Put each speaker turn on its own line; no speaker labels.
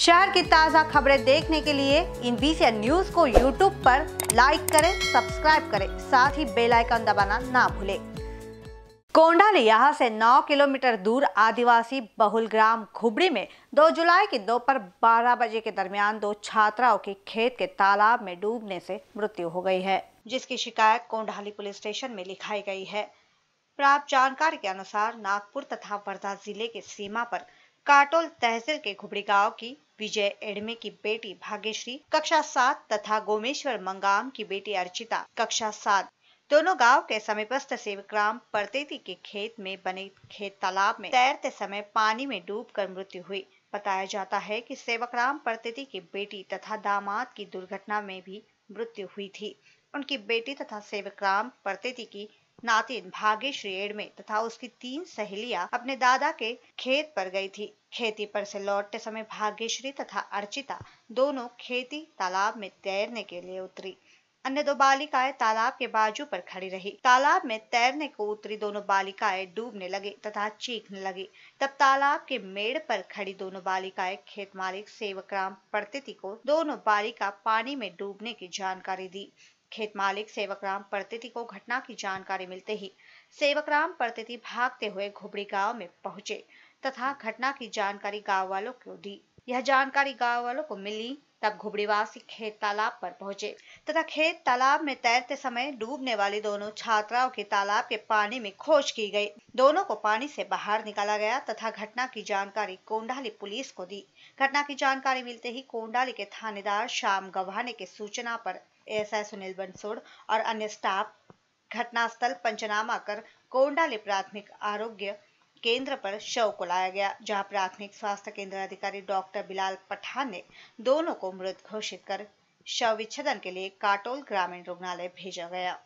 शहर की ताज़ा खबरें देखने के लिए इन बीसी न्यूज को यूट्यूब पर लाइक करें सब्सक्राइब करें साथ ही बेल आइकन दबाना ना भूलें कोंडाली यहाँ से 9 किलोमीटर दूर आदिवासी बहुल ग्राम घुबड़ी में 2 जुलाई की दोपहर 12 बजे के दरमियान दो छात्राओं की खेत के तालाब में डूबने से मृत्यु हो गई है जिसकी शिकायत कोंडाली पुलिस स्टेशन में लिखाई गई है प्राप्त जानकारी के अनुसार नागपुर तथा वर्धा जिले के सीमा पर काटोल तहसील के घुबड़ी गाँव की विजय एडमे की बेटी भाग्यश्री कक्षा सात तथा गोमेश्वर मंगाम की बेटी अर्चिता कक्षा सात दोनों गांव के समीपस्थ से ग्राम परतेती के खेत में बने खेत तालाब में तैरते समय पानी में डूबकर मृत्यु हुई बताया जाता है कि सेवकराम परतेती की बेटी तथा दामाद की दुर्घटना में भी मृत्यु हुई थी उनकी बेटी तथा सेवकराम परतेती की नातिन भाग्यश्री एडमे तथा उसकी तीन सहेलियां अपने दादा के खेत पर गई थी खेती पर से लौटते समय भाग्यश्री तथा अर्चिता दोनों खेती तालाब में तैरने के लिए उतरी अन्य दो बालिकाएं तालाब के बाजू पर खड़ी रही तालाब में तैरने को उतरी दोनों बालिकाएं डूबने लगी तथा चीखने लगी तब तालाब के मेड़ पर खड़ी दोनों बालिकाएं खेत मालिक सेवक राम प्रतिथि को दोनों बालिका पानी में डूबने की जानकारी दी खेत मालिक सेवकराम परतेती को घटना की जानकारी मिलते ही सेवकराम परतेती भागते हुए घुबड़ी गांव में पहुंचे तथा घटना की जानकारी गांव वालों को दी यह जानकारी गांव वालों को मिली तब घुबड़ीवासी खेत तालाब पर पहुंचे तथा खेत तालाब में तैरते समय डूबने वाली दोनों छात्राओं के तालाब के पानी में खोज की गई दोनों को पानी से बाहर निकाला गया तथा घटना की जानकारी कोंडाली पुलिस को दी घटना की जानकारी मिलते ही कोंडाली के थानेदार शाम गवाने के सूचना पर एएसआई सुनील बंसोड़ और अन्य स्टाफ घटनास्थल पंचनामा कर कोंडाली प्राथमिक आरोग्य केंद्र पर शव को लाया गया जहां प्राथमिक स्वास्थ्य केंद्र अधिकारी डॉक्टर बिलाल पठान ने दोनों को मृत घोषित कर शव विच्छेदन के लिए काटोल ग्रामीण रुग्णालय भेजा गया